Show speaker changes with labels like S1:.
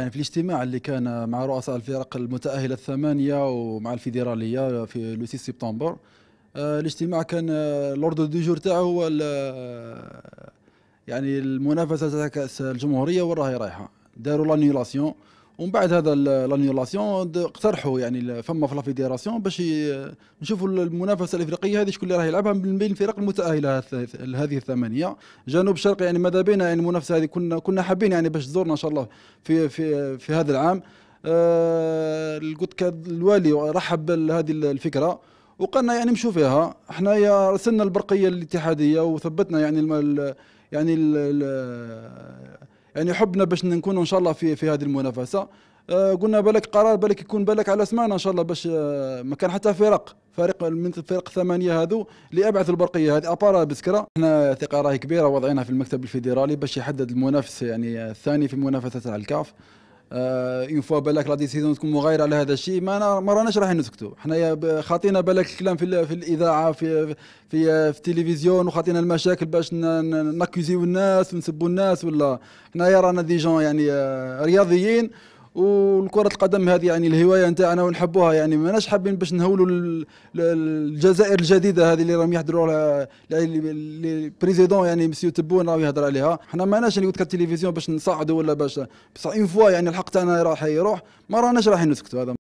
S1: يعني في الاجتماع اللي كان مع رؤساء الفرق المتأهلة الثمانية ومع الفيدرالية في لو 6 سبتمبر آه، الاجتماع كان آه، لورد دو جور تاعه هو آه، يعني المنافسة تاع كأس الجمهورية وين راهي رايحة داروا لانيولاسيون ومن بعد هذا لانيولاسيون اقترحوا يعني فما في لافيديراسيون باش نشوفوا المنافسه الافريقيه هذه شكون اللي راه يلعبها من بين الفرق المتاهله هذه الثمانيه جنوب شرق يعني ماذا بينا يعني المنافسه هذه كنا كنا حابين يعني باش تزورنا ان شاء الله في في في هذا العام قلت آه الوالي رحب بهذه الفكره وقالنا يعني مشوا فيها حنايا ارسلنا البرقيه الاتحاديه وثبتنا يعني الـ يعني الـ يعني حبنا باش نكون ان شاء الله في في هذه المنافسه آه قلنا بالك قرار بالك يكون بالك على اسمعنا ان شاء الله باش آه ما كان حتى فرق فريق من فرق الثمانيه هذو لابعث البرقيه هذه ابارا بسكره احنا ثقه راهي كبيره وضعينا في المكتب الفيدرالي باش يحدد المنافس يعني الثاني في منافسه على الكاف اون آه، فوا بالك لا ديسيزيون تكون مغايره على هذا الشيء ما ما راناش راح نسكتوا حنايا خاطينا بالك الكلام في, في الاذاعه في في, في, التلفزيون وخاطينا المشاكل باش ناكوزيو الناس ونسبوا الناس ولا حنايا رانا دي جون يعني آه، رياضيين والكرة القدم هذه يعني الهواية نتاعنا ونحبوها يعني ماناش حابين باش نهولوا الجزائر الجديدة هذه اللي راهم يحضروا لها لي بريزيدون يعني مسيو تبون راهو يهضر عليها حنا ماناش اللي كتلفزيون باش نصعدوا ولا باش بصح اون فوا يعني الحق تاعنا راح يروح ما راناش راح نسكتوا هذا